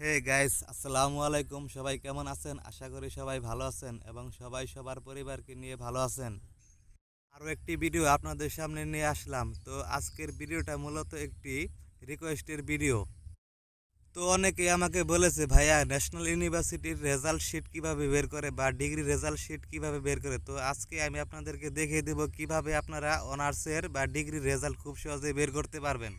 hey guys আসসালামু আলাইকুম সবাই কেমন আছেন আশা করি সবাই ভালো আছেন এবং সবাই সবার পরিবারকে নিয়ে ভালো আছেন আরও একটি ভিডিও আপনাদের সামনে নিয়ে আসলাম তো আজকের ভিডিওটা মূলত একটি রিকোয়েস্টের ভিডিও তো অনেকে আমাকে বলেছে ভাইয়া ন্যাশনাল ইউনিভার্সিটির রেজাল্ট শিট কীভাবে বের করে বা ডিগ্রি রেজাল্ট শিট কীভাবে বের করে তো আজকে আমি আপনাদেরকে দেখিয়ে দেব কিভাবে আপনারা অনার্সের বা ডিগ্রি রেজাল্ট খুব সহজে বের করতে পারবেন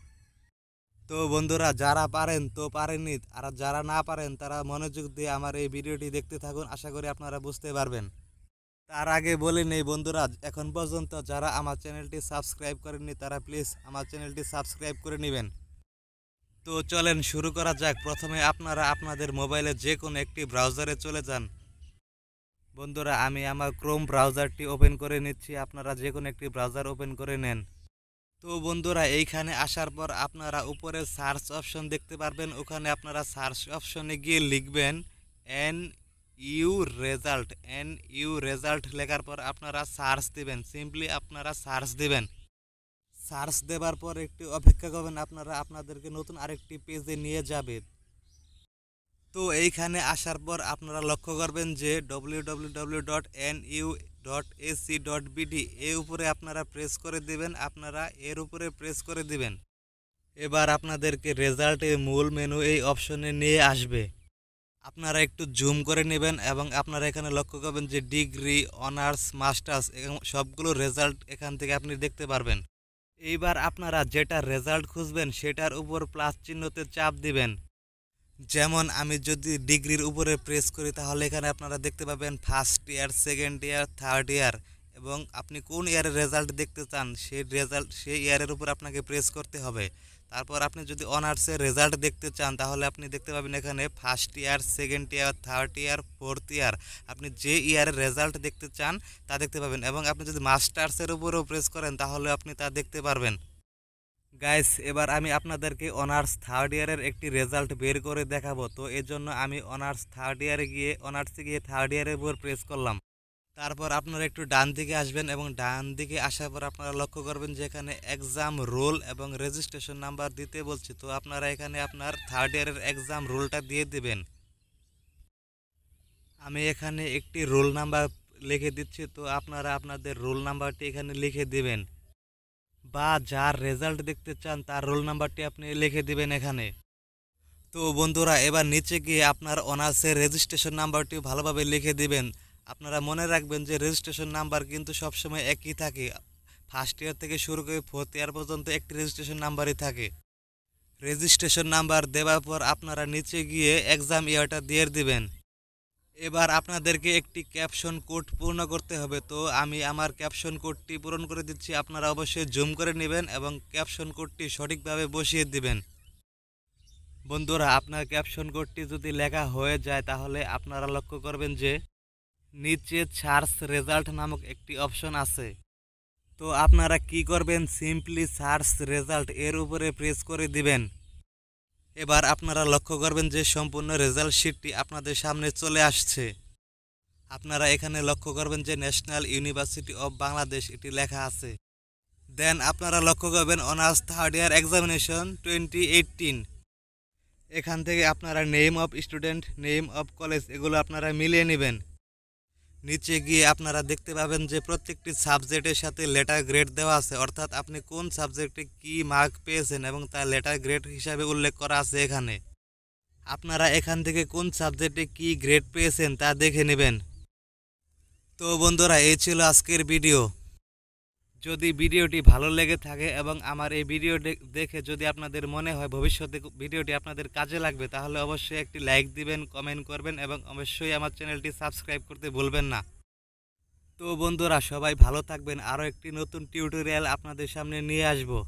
তো বন্ধুরা যারা পারেন তো পারেননি আর যারা না পারেন তারা মনোযোগ দিয়ে আমার এই ভিডিওটি দেখতে থাকুন আশা করি আপনারা বুঝতে পারবেন তার আগে বলে নেই বন্ধুরা এখন পর্যন্ত যারা আমার চ্যানেলটি সাবস্ক্রাইব করেননি তারা প্লিজ আমার চ্যানেলটি সাবস্ক্রাইব করে নেবেন তো চলেন শুরু করা যাক প্রথমে আপনারা আপনাদের মোবাইলে যে কোনো একটি ব্রাউজারে চলে যান বন্ধুরা আমি আমার ক্রোম ব্রাউজারটি ওপেন করে নিচ্ছি আপনারা যে কোনো একটি ব্রাউজার ওপেন করে নেন তো বন্ধুরা এইখানে আসার পর আপনারা উপরে সার্চ অপশন দেখতে পারবেন ওখানে আপনারা সার্চ অপশনে গিয়ে লিখবেন N U result N U result লেখার পর আপনারা সার্চ দেবেন সিম্পলি আপনারা সার্চ দেবেন সার্চ দেবার পর একটি অপেক্ষা করবেন আপনারা আপনাদেরকে নতুন আরেকটি পেজে নিয়ে যাবে তো এইখানে আসার পর আপনারা লক্ষ্য করবেন যে W W W dot N U dot AC dot BD এর উপরে আপনারা প্রেস করে দিবেন আপনারা এর উপরে প্রেস করে দিবেন এবার আপনাদেরকে রেজাল্টে মূল মেনু এই অপশনে নিয়ে আসবে আপনারা একটু জুম করে নেবেন এবং আপনারা এখানে লক্ষ্য করবেন যে ডিগ্রি অনার্স মাস্টার্স এবং সবগুলো রেজাল্ট এখান থেকে আপনি দেখতে পারবেন এইবার আপনারা যেটা রেজাল্ট খুঁজবেন সেটার উপর প্লাস চিহ্নতে চাপ দিবেন যেমন আমি যদি ডিগ্রির উপরে প্রেস করি তাহলে এখানে আপনারা দেখতে পাবেন first year second year third year এবং আপনি কোন ইয়ারের রেজাল্ট দেখতে চান সেই রেজাল্ট সেই ইয়ারের উপর আপনাকে প্রেস করতে হবে তারপর আপনি যদি অনার্সের রেজাল্ট দেখতে চান তাহলে আপনি দেখতে পাবেন এখানে first year second year third year fourth year আপনি যে ইয়ারের রেজাল্ট দেখতে চান তা দেখতে পাবেন এবং আপনি যদি মাস্টার্সের উপরেও প্রেস করেন তাহলে আপনি তা দেখতে পারবেন গাইস এবার আমি আপনাদেরকে অনার্স থার্ড ইয়ারের একটি রেজাল্ট বের করে দেখাবো তো এজন্য আমি অনার্স থার্ড ইয়ারে গিয়ে অনার্সে গিয়ে থার্ড ইয়ারের উপর প্রেস করলাম তারপর আপনারা একটু ডান দিকে আসবেন এবং ডান দিকে আসার পর আপনারা লক্ষ্য করবেন যে এখানে এক্সাম রোল এবং রেজিস্ট্রেশন নাম্বার দিতে বলছি তো আপনারা এখানে আপনার থার্ড ইয়ারের এক্সাম রোলটা দিয়ে দেবেন আমি এখানে একটি রোল নাম্বার লিখে দিচ্ছি তো আপনারা আপনাদের রোল নাম্বারটি এখানে লিখে দেবেন বা যার রেজাল্ট দেখতে চান তার রোল নাম্বারটি আপনি লিখে দিবেন এখানে তো বন্ধুরা এবার নিচে গিয়ে আপনার অনার্সের রেজিস্ট্রেশন নাম্বারটি ভালোভাবে লিখে দিবেন আপনারা মনে রাখবেন যে রেজিস্ট্রেশন নাম্বার কিন্তু সবসময় একই থাকে ফার্স্ট ইয়ার থেকে শুরু করে ফোর্থ ইয়ার পর্যন্ত একটি রেজিস্ট্রেশন নাম্বারই থাকে রেজিস্ট্রেশন নাম্বার দেওয়ার পর আপনারা নিচে গিয়ে এক্সাম ইয়ারটা দিয়ে দিবেন এবার আপনাদেরকে একটি ক্যাপশন কোড পূর্ণ করতে হবে তো আমি আমার ক্যাপশন কোডটি পূরণ করে দিচ্ছি আপনারা অবশ্যই জুম করে নেবেন এবং ক্যাপশন কোডটি সঠিকভাবে বসিয়ে দিবেন বন্ধুরা আপনার ক্যাপশন কোডটি যদি লেখা হয়ে যায় তাহলে আপনারা লক্ষ্য করবেন যে নিচে সার্চ রেজাল্ট নামক একটি অপশন আছে তো আপনারা কি করবেন সিম্পলি সার্চ রেজাল্ট এর উপরে প্রেস করে দিবেন এবার আপনারা লক্ষ্য করবেন যে সম্পূর্ণ রেজাল্ট শিটটি আপনাদের সামনে চলে আসছে আপনারা এখানে লক্ষ্য করবেন যে ন্যাশনাল ইউনিভার্সিটি অব বাংলাদেশ এটি লেখা আছে দেন আপনারা লক্ষ্য করবেন honours third year examination twenty eighteen এখান থেকে আপনারা name of student name of college এগুলো আপনারা মিলিয়ে নেবেন নিচে গিয়ে আপনারা দেখতে পাবেন যে প্রত্যেকটি সাবজেক্টের সাথে লেটার গ্রেড দেওয়া আছে অর্থাৎ আপনি কোন সাবজেক্টে কি মার্ক পেয়েছেন এবং তার লেটার গ্রেড হিসাবে উল্লেখ করা আছে এখানে আপনারা এখান থেকে কোন সাবজেক্টে কি গ্রেড পেয়েছেন তা দেখে নেবেন তো বন্ধুরা এই ছিল আজকের ভিডিও যদি ভিডিওটি ভালো লেগে থাকে এবং আমার এই ভিডিও দেখে যদি আপনাদের মনে হয় ভবিষ্যতে ভিডিওটি আপনাদের কাজে লাগবে তাহলে অবশ্যই একটি লাইক দিবেন কমেন্ট করবেন এবং অবশ্যই আমার চ্যানেলটি সাবস্ক্রাইব করতে ভুলবেন না তো বন্ধুরা সবাই ভালো থাকবেন আরও একটি নতুন টিউটোরিয়াল আপনাদের সামনে নিয়ে আসবো